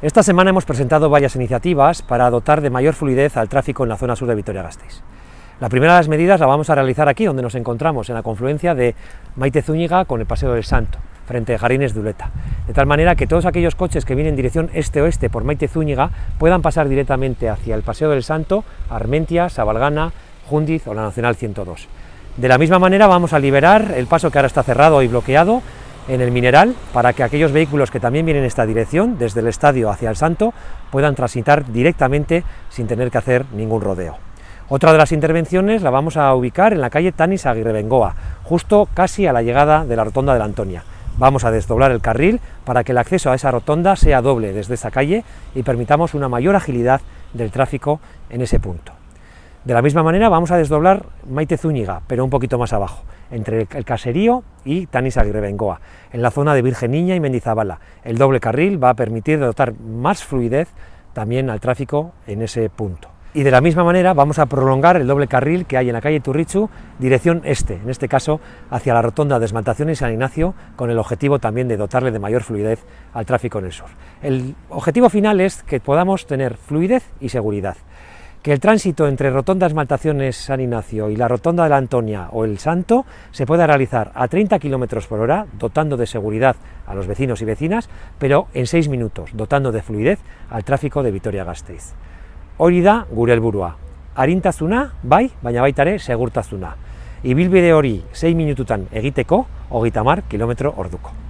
Esta semana hemos presentado varias iniciativas para dotar de mayor fluidez al tráfico en la zona sur de Vitoria-Gasteiz. La primera de las medidas la vamos a realizar aquí, donde nos encontramos, en la confluencia de Maite Zúñiga con el Paseo del Santo, frente a Jardines duleta De tal manera que todos aquellos coches que vienen en dirección este-oeste por Maite Zúñiga puedan pasar directamente hacia el Paseo del Santo, Armentia, Sabalgana, Jundiz o la Nacional 102. De la misma manera vamos a liberar el paso que ahora está cerrado y bloqueado en el mineral para que aquellos vehículos que también vienen en esta dirección, desde el estadio hacia el Santo, puedan transitar directamente sin tener que hacer ningún rodeo. Otra de las intervenciones la vamos a ubicar en la calle Tanis Aguirrebengoa, justo casi a la llegada de la rotonda de la Antonia. Vamos a desdoblar el carril para que el acceso a esa rotonda sea doble desde esa calle y permitamos una mayor agilidad del tráfico en ese punto. De la misma manera vamos a desdoblar Maite Zúñiga, pero un poquito más abajo, entre el caserío y Tanis en la zona de Virgen Niña y Mendizabala. El doble carril va a permitir dotar más fluidez también al tráfico en ese punto. Y de la misma manera vamos a prolongar el doble carril que hay en la calle Turrichu, dirección este, en este caso hacia la rotonda de Esmaltación y San Ignacio, con el objetivo también de dotarle de mayor fluidez al tráfico en el sur. El objetivo final es que podamos tener fluidez y seguridad. El tránsito entre Rotonda Esmaltaciones San Ignacio y la Rotonda de la Antonia o El Santo se puede realizar a 30 km por hora, dotando de seguridad a los vecinos y vecinas, pero en 6 minutos, dotando de fluidez al tráfico de Vitoria-Gasteiz. Hori da gure helburua. harintazuna bai, baina baita ere segurtazuna. Ibilbide hori 6 minututan egiteko, ogitamar kilometro orduko.